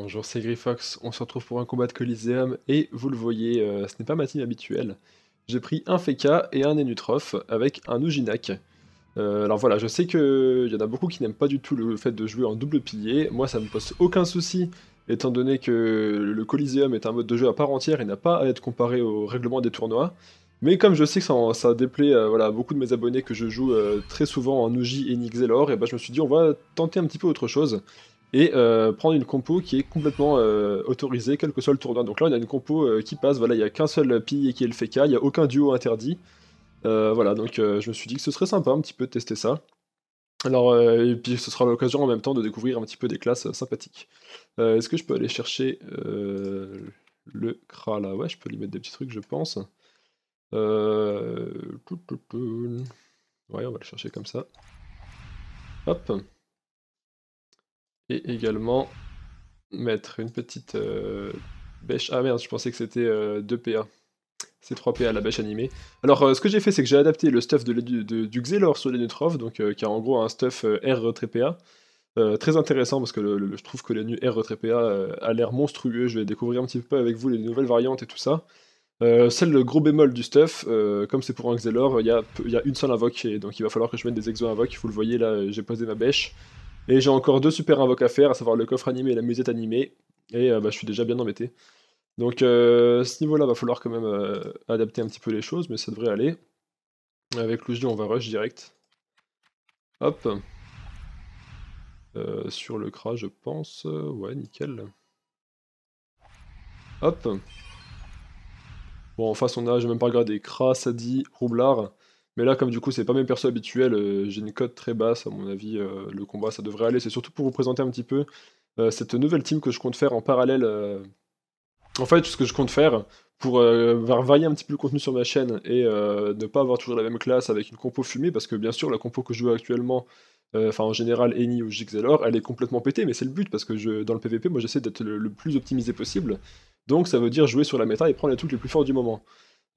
Bonjour, c'est Grifox. On se retrouve pour un combat de Coliseum et vous le voyez, euh, ce n'est pas ma team habituelle. J'ai pris un Feka et un Enutroph avec un Ujinak. Euh, alors voilà, je sais qu'il y en a beaucoup qui n'aiment pas du tout le fait de jouer en double pilier. Moi, ça me pose aucun souci, étant donné que le Coliseum est un mode de jeu à part entière et n'a pas à être comparé au règlement des tournois. Mais comme je sais que ça, ça déplaît euh, voilà, beaucoup de mes abonnés que je joue très souvent en Uji et Nixelor, et eh ben, je me suis dit on va tenter un petit peu autre chose et euh, prendre une compo qui est complètement euh, autorisée, quel que soit le tournoi. Donc là, on a une compo euh, qui passe, voilà, il n'y a qu'un seul et qui est le FK, il n'y a aucun duo interdit. voilà, donc je me suis dit que ce serait sympa un petit peu de tester ça. Alors, et puis ce sera l'occasion en même temps de découvrir un petit peu des classes sympathiques. Est-ce que je peux aller chercher le Kra ah Ouais, je peux lui mettre des petits trucs, je pense. Ouais, on va le chercher comme ça. Hop. Et également mettre une petite euh, bêche. Ah merde, je pensais que c'était 2PA. Euh, c'est 3PA, la bêche animée. Alors, euh, ce que j'ai fait, c'est que j'ai adapté le stuff de, du Xelor sur les donc, qui a en gros un stuff R-PA. très intéressant parce que je trouve que les nu R-PA a l'air monstrueux. Je vais découvrir un petit peu avec vous les nouvelles variantes et tout ça. Euh, le gros bémol du stuff, comme c'est pour un Xelor, il y, a une seule invoque, et donc il va falloir que je mette des exo invoques, vous le voyez là, j'ai posé ma bêche. Et j'ai encore deux super invoques à faire, à savoir le coffre animé et la musette animée. Et euh, bah, je suis déjà bien embêté. Donc euh, ce niveau-là, va falloir quand même euh, adapter un petit peu les choses, mais ça devrait aller. Avec l'Ousdion, on va rush direct. Hop. sur le Kra, je pense. Ouais, nickel. Hop. Bon, en face, on a, j'ai même pas regardé, Kra, Sadi, Roublard. Mais là, comme du coup, c'est pas mes persos habituels, euh, j'ai une cote très basse, à mon avis, euh, le combat, ça devrait aller. C'est surtout pour vous présenter un petit peu euh, cette nouvelle team que je compte faire en parallèle. En fait, ce que je compte faire pour varier un petit peu le contenu sur ma chaîne et ne pas avoir toujours la même classe avec une compo fumée, parce que bien sûr, la compo que je joue actuellement, enfin en général, Eni ou Gixelor, elle est complètement pétée, mais c'est le but, parce que je, dans le PvP, moi j'essaie d'être le, le, plus optimisé possible. Donc ça veut dire jouer sur la méta et prendre les trucs les plus forts du moment.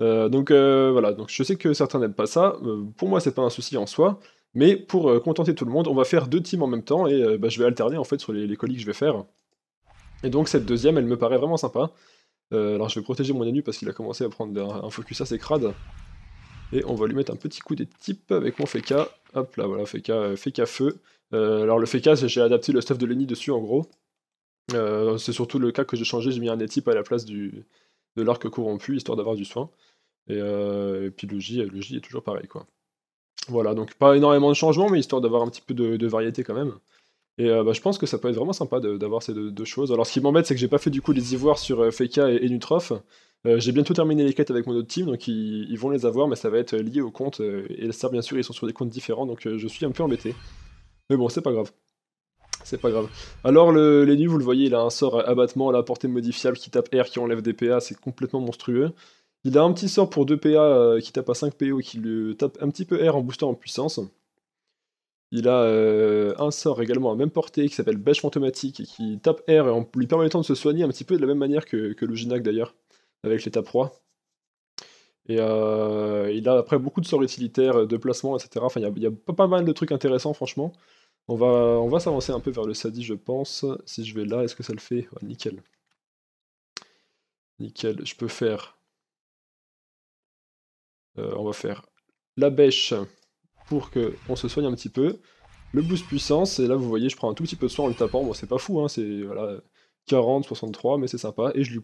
Euh, donc euh, voilà, donc je sais que certains n'aiment pas ça, euh, pour moi c'est pas un souci en soi, mais pour contenter tout le monde, on va faire deux teams en même temps et bah, je vais alterner en fait sur les, colis que je vais faire. Et donc cette deuxième, elle me paraît vraiment sympa. alors je vais protéger mon énu parce qu'il a commencé à prendre un, focus assez crade. Et on va lui mettre un petit coup des types avec mon feca. Hop là, voilà, feka feu. alors le feca j'ai adapté le stuff de Lenny dessus en gros. c'est surtout le cas que j'ai changé, j'ai mis un étype à la place de l'arc corrompu, histoire d'avoir du soin. Euh, et, puis le J, est toujours pareil, quoi. Voilà, donc pas énormément de changements, mais histoire d'avoir un petit peu de, variété quand même. Et euh, bah, je pense que ça peut être vraiment sympa d'avoir ces deux, choses. Alors ce qui m'embête, c'est que j'ai pas fait du coup les ivoires sur euh, Feka et, et j'ai bientôt terminé les quêtes avec mon autre team, donc ils, vont les avoir, mais ça va être lié au compte. et ça, bien sûr, ils sont sur des comptes différents, donc je suis un peu embêté. Mais bon, c'est pas grave. C'est pas grave. Alors, le, vous le voyez, il a un sort abattement à la portée modifiable qui tape R, qui enlève des PA, c'est complètement monstrueux. Il a un petit sort pour 2 PA euh, qui tape à 5 PO qui le tape un petit peu R en boostant en puissance. Il a euh, un sort également à même portée qui s'appelle Bêche Fantomatique et qui tape R en lui permettant de se soigner un petit peu de la même manière que, le Ginac d'ailleurs, avec l'état 3. Et euh, il a après beaucoup de sorts utilitaires, de placements, etc. Enfin, il y, a pas mal de trucs intéressants, franchement. On va, on va s'avancer un peu vers le Sadi, je pense. Si je vais là, est-ce que ça le fait Nickel. Nickel. Je peux faire euh, on va faire la bêche pour qu'on se soigne un petit peu. Le boost puissance, et là vous voyez, je prends un tout petit peu de soin en le tapant. Bon, c'est pas fou, hein, c'est 40, 63, mais c'est sympa. Et je lui,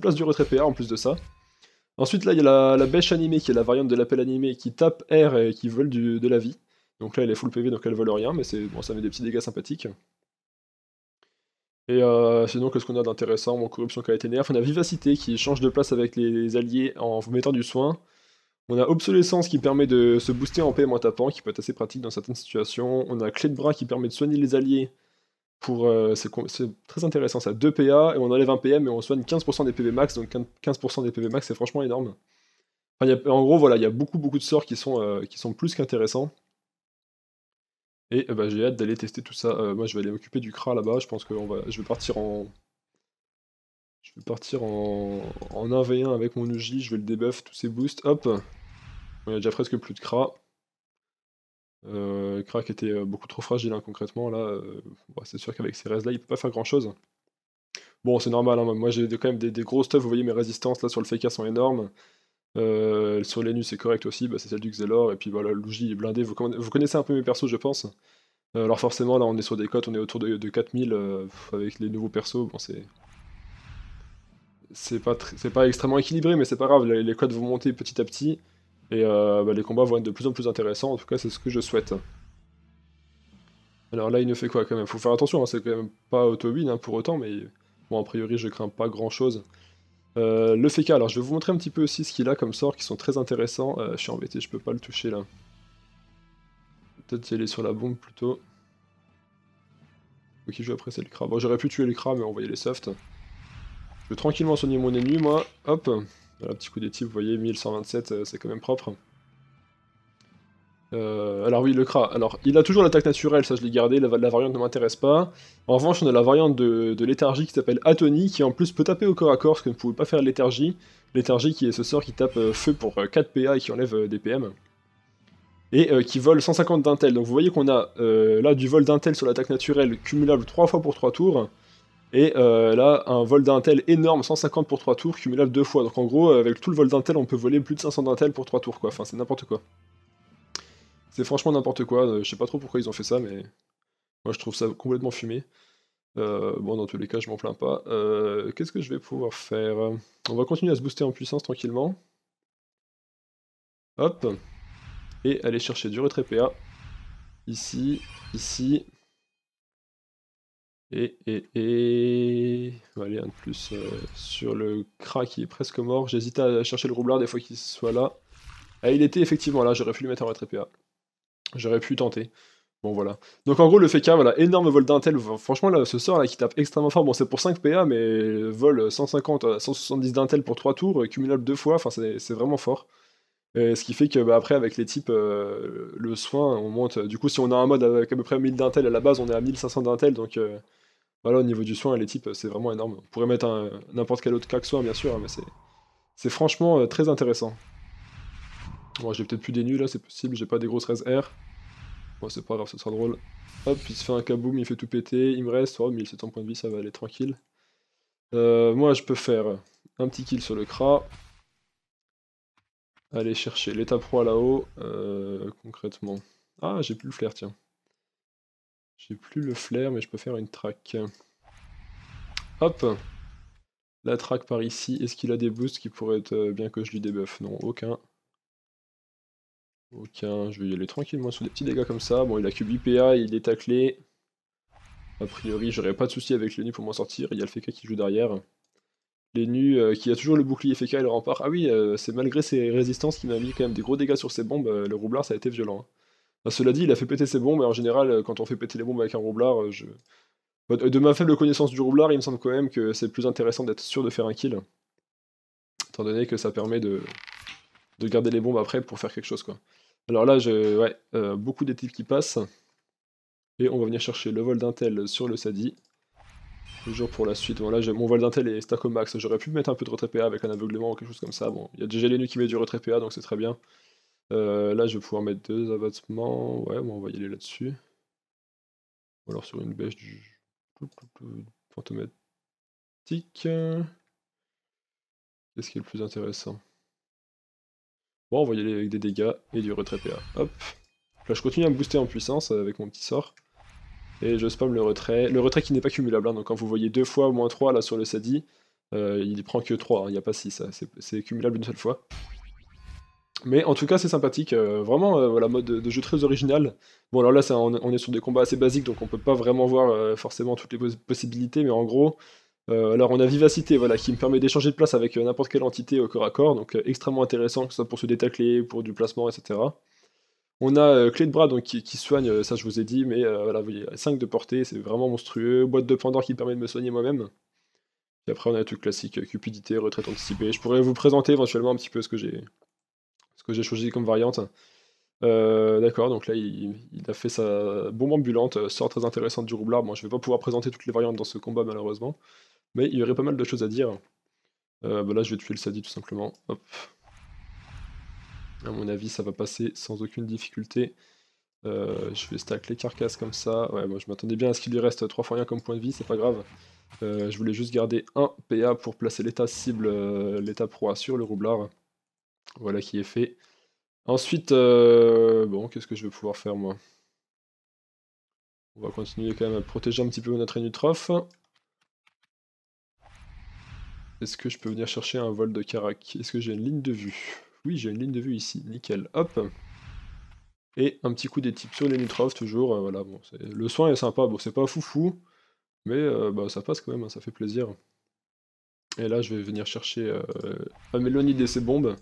place du retrait PA en plus de ça. Ensuite, là, il y a la, bêche animée, qui est la variante de l'appel animé, qui tape R et qui vole de la vie. Donc là, elle est full PV, donc elle vole rien, mais c'est bon, ça met des petits dégâts sympathiques. Et sinon, euh, qu'est-ce qu'on a d'intéressant Mon corruption qui a nerf. On a vivacité qui change de place avec les alliés en vous mettant du soin. On a obsolescence qui permet de se booster en PM en tapant, qui peut être assez pratique dans certaines situations. On a clé de bras qui permet de soigner les alliés. Pour, euh, c'est, très intéressant ça. 2 PA et on enlève un PM et on soigne 15% des PV max. Donc 15% des PV max, c'est franchement énorme. en gros, voilà, il y a beaucoup beaucoup de sorts qui sont, euh, qui sont plus qu'intéressants. Et eh ben, j'ai hâte d'aller tester tout ça. Euh, moi, je vais aller m'occuper du CRA là-bas. Je pense que va, je vais partir en, je vais partir en, en 1v1 avec mon Uji, je vais le debuff, tous ces boosts, hop, on a déjà presque plus de Kra. Euh, qui était euh, beaucoup trop fragile hein, concrètement. Là, euh, c'est sûr qu'avec ces res là, il peut pas faire grand chose. Bon, c'est normal. Hein, moi, j'ai quand même des, gros stuff. Vous voyez, mes résistances là sur le Faker sont énormes. Euh, sur l'Enu, c'est correct aussi. Bah, c'est celle du Xelor. Et puis voilà, le est blindé. Vous, connaissez un peu mes persos, je pense. Euh, alors, forcément, là, on est sur des cotes. On est autour de, 4000 avec les nouveaux persos. Bon, c'est c'est pas, pas extrêmement équilibré, mais c'est pas grave, les, codes vont monter petit à petit. Et euh, bah, les combats vont être de plus en plus intéressants, en tout cas c'est ce que je souhaite. Alors là il ne fait quoi quand même Faut faire attention, hein, c'est quand même pas auto hein, pour autant, mais bon a priori je crains pas grand chose. Euh, le FK, alors je vais vous montrer un petit peu aussi ce qu'il a comme sort qui sont très intéressants. Euh, je suis embêté, je peux pas le toucher là. Peut-être qu'il est sur la bombe plutôt. Ok, je vais après c'est le crabe. Bon, j'aurais pu tuer le crabe mais on va y aller soft. Je vais tranquillement soigner mon ennemi moi, hop. Voilà, petit coup de type, vous voyez, 1127, euh, c'est quand même propre. Euh, alors oui, le Kra. Alors, il a toujours l'attaque naturelle, ça je l'ai gardé, la, variante ne m'intéresse pas. En revanche, on a la variante de, léthargie qui s'appelle Atony, qui en plus peut taper au corps à corps, ce que ne pouvait pas faire léthargie. Léthargie qui est ce sort qui tape euh, feu pour 4 PA et qui enlève des PM. Et qui vole 150 d'intel. Donc vous voyez qu'on a là du vol d'intel sur l'attaque naturelle cumulable 3 fois pour 3 tours. Et euh, là, un vol d'intel énorme, 150 pour 3 tours, cumulable deux fois. Donc en gros, avec tout le vol d'intel, on peut voler plus de 500 d'intel pour 3 tours, quoi. Enfin, c'est n'importe quoi. C'est franchement n'importe quoi. Euh, je sais pas trop pourquoi ils ont fait ça, mais moi je trouve ça complètement fumé. Euh, bon, dans tous les cas, je m'en plains pas. Qu'est-ce que je vais pouvoir faire On va continuer à se booster en puissance tranquillement. Hop. Et aller chercher du retrait PA. Ici, ici, et, et, et... Allez, un de plus euh, sur le Kra qui est presque mort. J'hésite à chercher le roublard des fois qu'il soit là. Ah, il était effectivement là, j'aurais pu lui mettre un retrait PA. Hein. J'aurais pu tenter. Bon, voilà. Donc, en gros, le FK, voilà, énorme vol d'intel. Franchement, là, ce sort, là, qui tape extrêmement fort. Bon, c'est pour 5 PA, mais vol 150 à 170 d'intel pour 3 tours, euh, cumulable deux fois. Enfin, c'est vraiment fort. ce qui fait que, bah, après, avec les types, euh, le soin, on monte. Du coup, si on a un mode avec à peu près 1000 d'intel à la base, on est à 1500 d'intel, donc... Voilà, au niveau du soin, les types, c'est vraiment énorme. On pourrait mettre n'importe quel autre cas que bien sûr, hein, mais c'est franchement euh, très intéressant. Moi j'ai peut-être plus des nuls là, c'est possible, j'ai pas des grosses res R. Bon, c'est pas grave, ce sera drôle. Hop, il se fait un kaboom, il fait tout péter, il me reste, oh, 1700 points de vie, ça va aller tranquille. Euh, moi, je peux faire un petit kill sur le Kra. Aller chercher l'état proie là-haut, euh, concrètement. Ah, j'ai plus le flair, tiens. J'ai plus le flair, mais je peux faire une traque. Hop La traque par ici. Est-ce qu'il a des boosts qui pourraient être euh, bien que je lui débuffe Non, aucun. Aucun. Je vais y aller tranquillement sous des petits dégâts comme ça. Bon, il a que 8 PA, il est taclé. A priori, j'aurais pas de souci avec nus pour m'en sortir. Il y a le FK qui joue derrière. Les nus euh, qui a toujours le bouclier FK et le rempart. Ah oui, euh, c'est malgré ses résistances qui m'a mis quand même des gros dégâts sur ses bombes. le roublard, ça a été violent. Hein. Bah, cela dit, il a fait péter ses bombes, Mais en général, euh, quand on fait péter les bombes avec un roublard, euh, je... Bah, de ma faible connaissance du roublard, il me semble quand même que c'est plus intéressant d'être sûr de faire un kill, étant donné que ça permet de, de garder les bombes après pour faire quelque chose. quoi. Alors là, je... Euh, beaucoup des types qui passent, et on va venir chercher le vol d'intel sur le Sadi. Toujours pour la suite. mon vol d'intel est stack au max. J'aurais pu mettre un peu de retrait PA avec un aveuglement ou quelque chose comme ça. Bon, il y a déjà les nuits qui met du retrait PA, donc c'est très bien. Euh, là, je vais pouvoir mettre deux abattements. Ouais, bon, on va y aller là-dessus. Ou alors sur une bêche du fantomatique. Qu'est-ce qui est le plus intéressant Bon, on va y aller avec des dégâts et du retrait PA. Hop. Là, je continue à me booster en puissance avec mon petit sort. Et je spam le retrait. Le retrait qui n'est pas cumulable. Hein. donc quand vous voyez deux fois au moins trois là sur le Sadi, euh, il prend que trois, hein. Il n'y a pas 6. Hein. C'est cumulable une seule fois. Mais en tout cas, c'est sympathique. Euh, vraiment, euh, voilà, mode de, jeu très original. Bon, alors là, on, est sur des combats assez basiques, donc on peut pas vraiment voir euh, forcément toutes les possibilités, mais en gros, alors on a Vivacité, voilà, qui me permet d'échanger de place avec n'importe quelle entité au corps à corps, donc extrêmement intéressant, que ce soit pour se détacler, pour du placement, etc. On a Clé de bras, donc qui, soigne, ça je vous ai dit, mais voilà, vous voyez, 5 de portée, c'est vraiment monstrueux. Boîte de Pandore qui permet de me soigner moi-même. Et après, on a le truc classique, Cupidité, retraite anticipée. Je pourrais vous présenter éventuellement un petit peu ce que j'ai j'ai choisi comme variante. Euh, d'accord, donc là il, a fait sa bombe ambulante, euh, sort très intéressante du roublard. moi je vais pas pouvoir présenter toutes les variantes dans ce combat malheureusement, mais il y aurait pas mal de choses à dire. Euh, bah là je vais tuer le Sadi tout simplement. À mon avis ça va passer sans aucune difficulté. je vais stack les carcasses comme ça. Ouais, bon, je m'attendais bien à ce qu'il lui reste trois fois rien comme point de vie, c'est pas grave. je voulais juste garder un PA pour placer l'état cible, l'état proie sur le roublard. Voilà qui est fait. Ensuite, euh, bon, qu'est-ce que je vais pouvoir faire moi On va continuer quand même à protéger un petit peu notre Enutroph. Est-ce que je peux venir chercher un vol de Karak Est-ce que j'ai une ligne de vue Oui, j'ai une ligne de vue ici. Nickel. Hop Et un petit coup des types sur toujours. Euh, voilà, bon, le soin est sympa. Bon, c'est pas foufou, mais euh, bah, ça passe quand même, hein, ça fait plaisir. Et là, je vais venir chercher Amélonide et ses bombes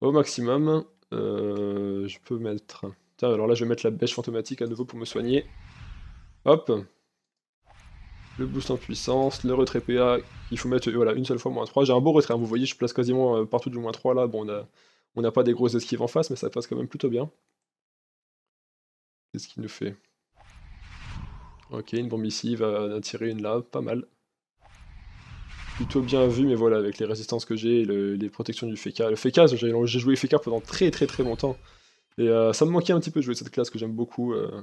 au maximum. Euh, je peux mettre... Tiens, alors là, je vais mettre la bêche fantomatique à nouveau pour me soigner. Hop Le boost en puissance, le retrait PA, il faut mettre voilà, une seule fois moins 3. J'ai un beau retrait, hein, vous voyez, je place quasiment euh, partout du moins 3 là. Bon, on n'a pas des grosses esquives en face, mais ça passe quand même plutôt bien. Qu'est-ce qu'il nous fait Ok, une bombe ici, il va attirer une là, pas mal plutôt bien vu, mais voilà, avec les résistances que j'ai, le, les protections du FK. Le FK, j'ai joué FK pendant très très très longtemps. Et euh, ça me manquait un petit peu de jouer cette classe que j'aime beaucoup. Euh.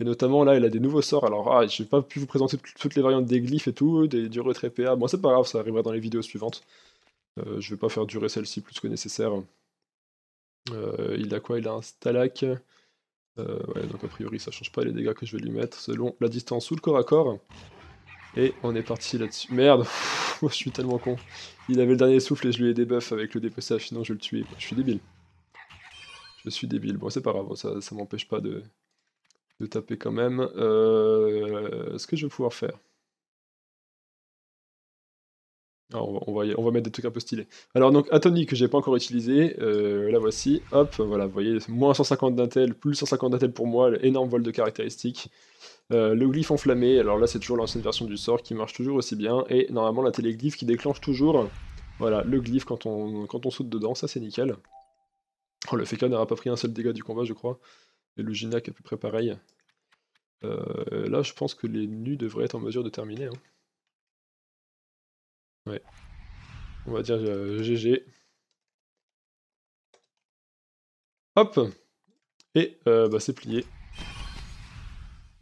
et notamment là, elle a des nouveaux sorts. Alors, ah, je n'ai pas pu vous présenter toutes les variantes des glyphes et tout, des, du retrait PA. Bon, c'est pas grave, ça arrivera dans les vidéos suivantes. Je euh, je vais pas faire durer celle-ci plus que nécessaire. il a quoi Il a un Stalak. ouais, donc a priori, ça change pas les dégâts que je vais lui mettre selon la distance ou le corps à corps. Et on est parti là-dessus. Merde, je suis tellement con. Il avait le dernier souffle et je lui ai débuffé avec le dépeçage, sinon je le tuer. Je suis débile. Je suis débile. Bon, c'est pas grave, ça, ça m'empêche pas de, taper quand même. est euh, ce que je vais pouvoir faire on va, on, va mettre des trucs un peu stylés. Alors donc Atoni que j'ai pas encore utilisé, Là, euh, la voici, hop, voilà, vous voyez, moins 150 d'intel, plus 150 d'intel pour moi, énorme vol de caractéristiques. Euh, le glyphe enflammé, alors là c'est toujours l'ancienne version du sort qui marche toujours aussi bien, et normalement la téléglyphe qui déclenche toujours voilà, le glyphe quand on, quand on saute dedans, ça c'est nickel. Oh, le Feka n'aura pas pris un seul dégât du combat je crois, et le Ginac à peu près pareil. Euh, là je pense que les nus devraient être en mesure de terminer. Hein. Ouais. On va dire GG. Euh, Hop Et bah, c'est plié.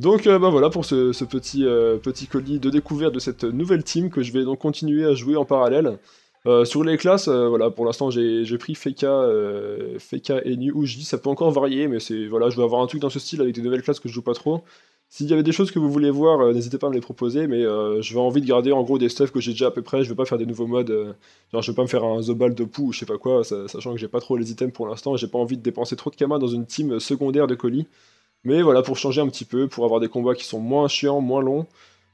Donc euh, bah voilà pour ce, petit, euh, petit colis de découverte de cette nouvelle team que je vais donc continuer à jouer en parallèle. Euh, sur les classes, voilà, pour l'instant j'ai pris Feka, Feka et je ça peut encore varier, mais voilà, je vais avoir un truc dans ce style avec des nouvelles classes que je joue pas trop. S'il y avait des choses que vous voulez voir, n'hésitez pas à me les proposer, mais je vais envie de garder en gros des stuff que j'ai déjà à peu près, je vais pas faire des nouveaux modes, genre je vais pas me faire un zobal de Pou ou je sais pas quoi, sachant que j'ai pas trop les items pour l'instant, j'ai pas envie de dépenser trop de Kama dans une team secondaire de colis. Mais voilà, pour changer un petit peu, pour avoir des combats qui sont moins chiants, moins longs.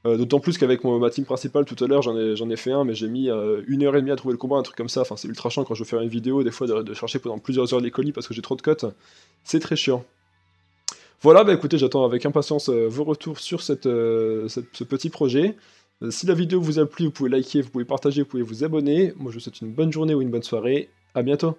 Euh, d'autant plus qu'avec ma team principale, tout à l'heure, j'en ai, fait un, mais j'ai mis euh, une heure et demie à trouver le combat, un truc comme ça. Enfin, c'est ultra chiant quand je veux faire une vidéo, des fois, de, chercher pendant plusieurs heures les colis parce que j'ai trop de cotes. C'est très chiant. Voilà, bah écoutez, j'attends avec impatience euh, vos retours sur ce petit projet. si la vidéo vous a plu, vous pouvez liker, vous pouvez partager, vous pouvez vous abonner. Moi, je vous souhaite une bonne journée ou une bonne soirée. À bientôt